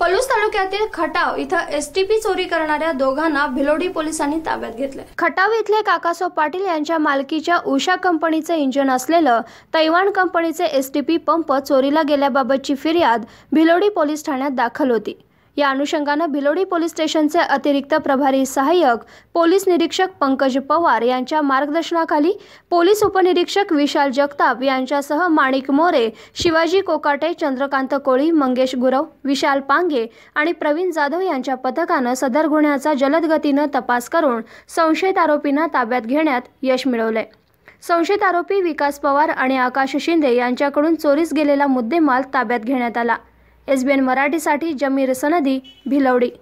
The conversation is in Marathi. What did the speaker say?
पलूस तालुक्यातील खटाव इथं एसटीपी चोरी करणाऱ्या दोघांना भिलोडी पोलिसांनी ताब्यात घेतले खटाव इथले काकासो पाटील यांच्या मालकीच्या उषा कंपनीचे इंजन असलेलं तैवान कंपनीचे एसटीपी पंप चोरीला गेल्याबाबतची फिर्याद भिलोडी पोलीस ठाण्यात दाखल होती या अनुषंगानं भिलोडी पोलीस स्टेशनचे अतिरिक्त प्रभारी सहाय्यक पोलीस निरीक्षक पंकज पवार यांच्या मार्गदर्शनाखाली पोलीस उपनिरीक्षक विशाल जगताप यांच्यासह माणिक मोरे शिवाजी कोकाटे चंद्रकांत कोळी मंगेश गुरव विशाल पांगे आणि प्रवीण जाधव यांच्या पथकानं सदर गुन्ह्याचा जलदगतीनं तपास करून संशयित आरोपींना ताब्यात घेण्यात यश मिळवले संशयित आरोपी विकास पवार आणि आकाश शिंदे यांच्याकडून चोरीस गेलेला मुद्देमाल ताब्यात घेण्यात आला एन मराठीसाठी जमीर सनदी भिलवडी